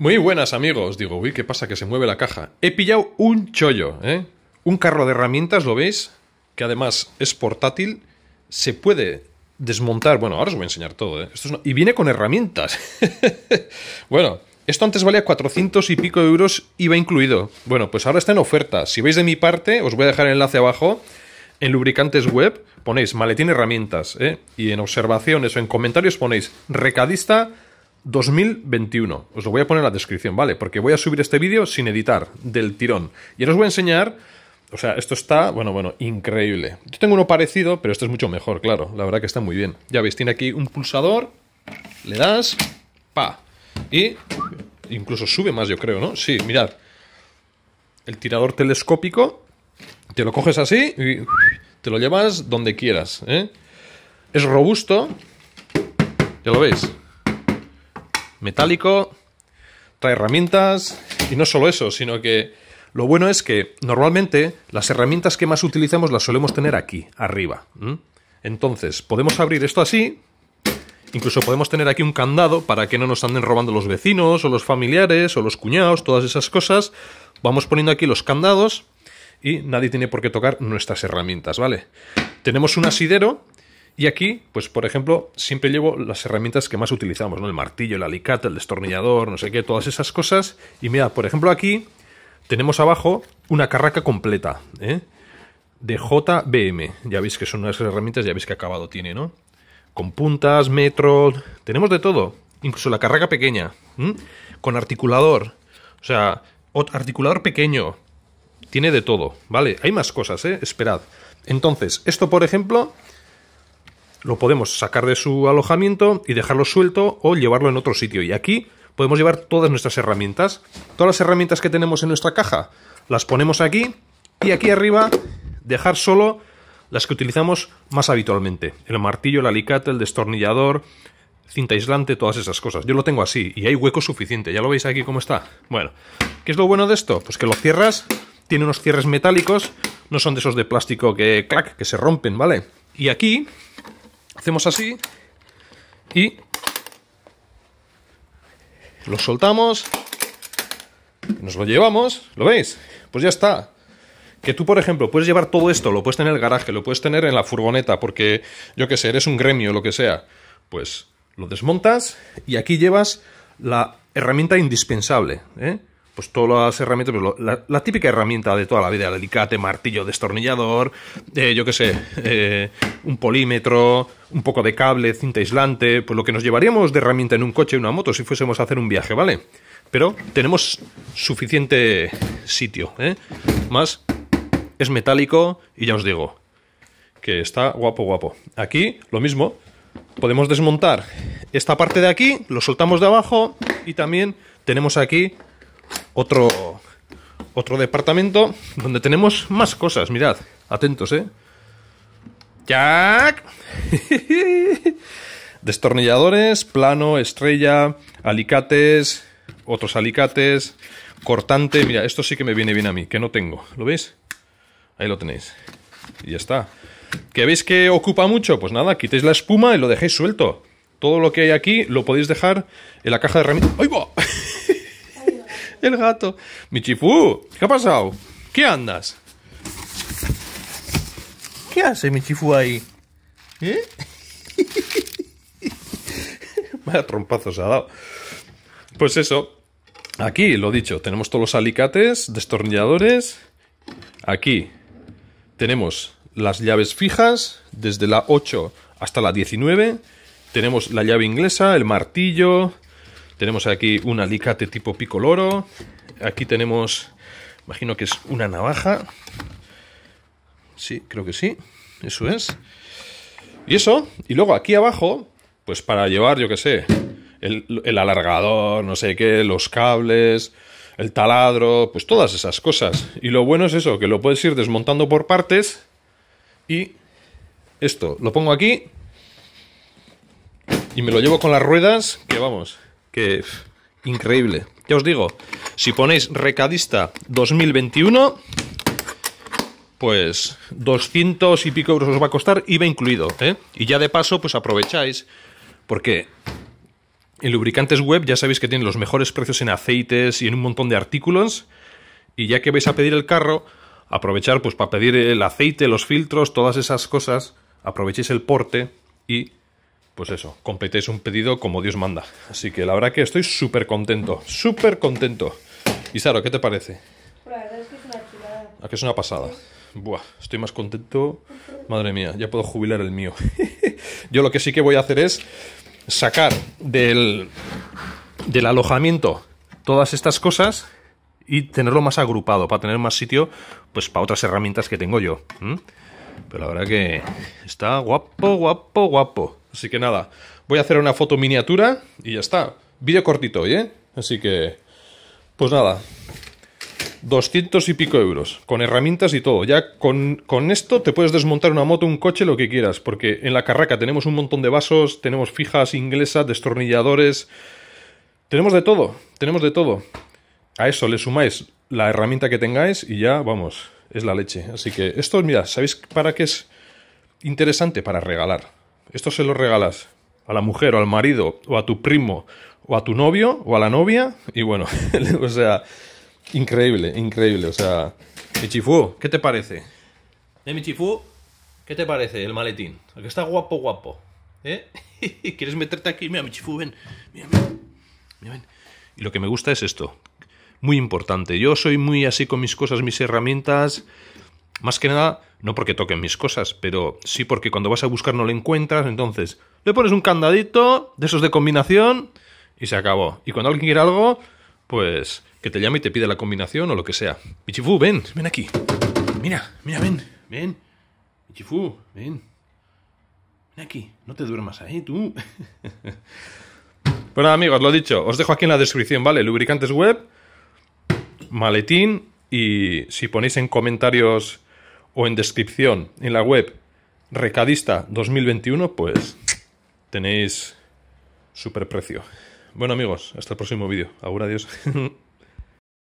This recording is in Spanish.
Muy buenas amigos, digo, uy, ¿qué pasa? Que se mueve la caja. He pillado un chollo, ¿eh? Un carro de herramientas, ¿lo veis? Que además es portátil, se puede desmontar. Bueno, ahora os voy a enseñar todo, ¿eh? Y viene con herramientas. bueno, esto antes valía 400 y pico euros, iba incluido. Bueno, pues ahora está en oferta. Si veis de mi parte, os voy a dejar el enlace abajo. En lubricantes web ponéis maletín herramientas, ¿eh? Y en observaciones o en comentarios ponéis recadista 2021. Os lo voy a poner en la descripción, ¿vale? Porque voy a subir este vídeo sin editar, del tirón. Y ahora os voy a enseñar... O sea, esto está, bueno, bueno, increíble. Yo tengo uno parecido, pero este es mucho mejor, claro. La verdad que está muy bien. Ya veis, tiene aquí un pulsador. Le das... Pa. Y... Incluso sube más, yo creo, ¿no? Sí, mirad. El tirador telescópico. Te lo coges así y te lo llevas donde quieras. ¿eh? Es robusto. Ya lo veis metálico, trae herramientas y no solo eso, sino que lo bueno es que normalmente las herramientas que más utilizamos las solemos tener aquí, arriba. Entonces, podemos abrir esto así, incluso podemos tener aquí un candado para que no nos anden robando los vecinos o los familiares o los cuñados, todas esas cosas. Vamos poniendo aquí los candados y nadie tiene por qué tocar nuestras herramientas, ¿vale? Tenemos un asidero y aquí, pues por ejemplo, siempre llevo las herramientas que más utilizamos, ¿no? El martillo, el alicate, el destornillador, no sé qué, todas esas cosas. Y mira, por ejemplo, aquí tenemos abajo una carraca completa, ¿eh? De JBM. Ya veis que son unas herramientas, ya veis que acabado tiene, ¿no? Con puntas, metro, tenemos de todo. Incluso la carraca pequeña, con articulador. O sea, articulador pequeño. Tiene de todo, ¿vale? Hay más cosas, ¿eh? Esperad. Entonces, esto, por ejemplo, lo podemos sacar de su alojamiento y dejarlo suelto o llevarlo en otro sitio. Y aquí podemos llevar todas nuestras herramientas. Todas las herramientas que tenemos en nuestra caja las ponemos aquí y aquí arriba dejar solo las que utilizamos más habitualmente. El martillo, el alicate, el destornillador, cinta aislante, todas esas cosas. Yo lo tengo así y hay hueco suficiente. Ya lo veis aquí cómo está. Bueno, ¿qué es lo bueno de esto? Pues que lo cierras, tiene unos cierres metálicos, no son de esos de plástico que clac, que se rompen, ¿vale? Y aquí Hacemos así y lo soltamos, nos lo llevamos, ¿lo veis? Pues ya está. Que tú, por ejemplo, puedes llevar todo esto, lo puedes tener en el garaje, lo puedes tener en la furgoneta, porque yo qué sé, eres un gremio, lo que sea. Pues lo desmontas y aquí llevas la herramienta indispensable. ¿eh? Pues, todas las herramientas, pues, la, típica herramienta de toda la vida, el alicate, martillo, destornillador, eh, yo qué sé, eh, un polímetro, un poco de cable, cinta aislante, pues lo que nos llevaríamos de herramienta en un coche, y una moto, si fuésemos a hacer un viaje, ¿vale? Pero tenemos suficiente sitio, ¿eh? Más, es metálico y ya os digo, que está guapo, guapo. Aquí, lo mismo, podemos desmontar esta parte de aquí, lo soltamos de abajo y también tenemos aquí otro, otro departamento donde tenemos más cosas. Mirad, atentos, ¿eh? Jack. Destornilladores, plano, estrella, alicates, otros alicates, cortante. Mira, esto sí que me viene bien a mí, que no tengo. ¿Lo veis? Ahí lo tenéis. Y ya está. ¿Que veis que ocupa mucho? Pues nada, quitéis la espuma y lo dejéis suelto. Todo lo que hay aquí lo podéis dejar en la caja de herramientas. ¡Ay, va! el gato. Michifú, ¿qué ha pasado? ¿Qué andas? ¿Qué hace Michifu, ahí? ¿Eh? Vaya trompazo se ha dado. Pues eso, aquí lo dicho, tenemos todos los alicates, destornilladores. Aquí tenemos las llaves fijas, desde la 8 hasta la 19. Tenemos la llave inglesa, el martillo, tenemos aquí un alicate tipo picoloro. Aquí tenemos, imagino que es una navaja. Sí, creo que sí. Eso es. Y eso. Y luego aquí abajo, pues para llevar, yo qué sé, el, el alargador, no sé qué, los cables, el taladro, pues todas esas cosas. Y lo bueno es eso, que lo puedes ir desmontando por partes y esto, lo pongo aquí y me lo llevo con las ruedas, que vamos, que increíble. Ya os digo, si ponéis recadista 2021, pues 200 y pico euros os va a costar, IVA incluido. ¿eh? Y ya de paso, pues aprovecháis, porque en lubricantes web ya sabéis que tienen los mejores precios en aceites y en un montón de artículos. Y ya que vais a pedir el carro, aprovechar pues para pedir el aceite, los filtros, todas esas cosas, aprovechéis el porte y pues eso, completéis un pedido como Dios manda. Así que la verdad que estoy súper contento, súper contento. Isaro, ¿qué te parece? La verdad es que es una es una pasada? Buah, estoy más contento. Madre mía, ya puedo jubilar el mío. Yo lo que sí que voy a hacer es sacar del, del alojamiento todas estas cosas y tenerlo más agrupado, para tener más sitio, pues para otras herramientas que tengo yo. Pero la verdad que está guapo, guapo, guapo. Así que nada, voy a hacer una foto miniatura y ya está. Vídeo cortito hoy, ¿eh? Así que, pues nada, 200 y pico euros, con herramientas y todo. Ya con, con, esto te puedes desmontar una moto, un coche, lo que quieras, porque en la carraca tenemos un montón de vasos, tenemos fijas inglesas, destornilladores, tenemos de todo, tenemos de todo. A eso le sumáis la herramienta que tengáis y ya, vamos, es la leche. Así que esto, mirad, ¿sabéis para qué es interesante? Para regalar esto se lo regalas a la mujer o al marido o a tu primo o a tu novio o a la novia y bueno, o sea, increíble, increíble, o sea, Michifu, ¿qué te parece? Eh, Michifu, ¿qué te parece el maletín? que está guapo, guapo, ¿eh? ¿Quieres meterte aquí? Mira, Michifu, ven, mira, mira, ven. Y lo que me gusta es esto, muy importante, yo soy muy así con mis cosas, mis herramientas, más que nada, no porque toquen mis cosas, pero sí porque cuando vas a buscar no le encuentras, entonces le pones un candadito de esos de combinación y se acabó. Y cuando alguien quiere algo, pues que te llame y te pide la combinación o lo que sea. Michifu, ven, ven aquí. Mira, mira, ven, ven. Michifu, ven. Ven aquí, no te duermas ahí, tú. bueno, amigos, lo dicho, os dejo aquí en la descripción, ¿vale? Lubricantes web, maletín y si ponéis en comentarios o en descripción en la web Recadista 2021, pues tenéis super precio. Bueno amigos, hasta el próximo vídeo. Ahora adiós.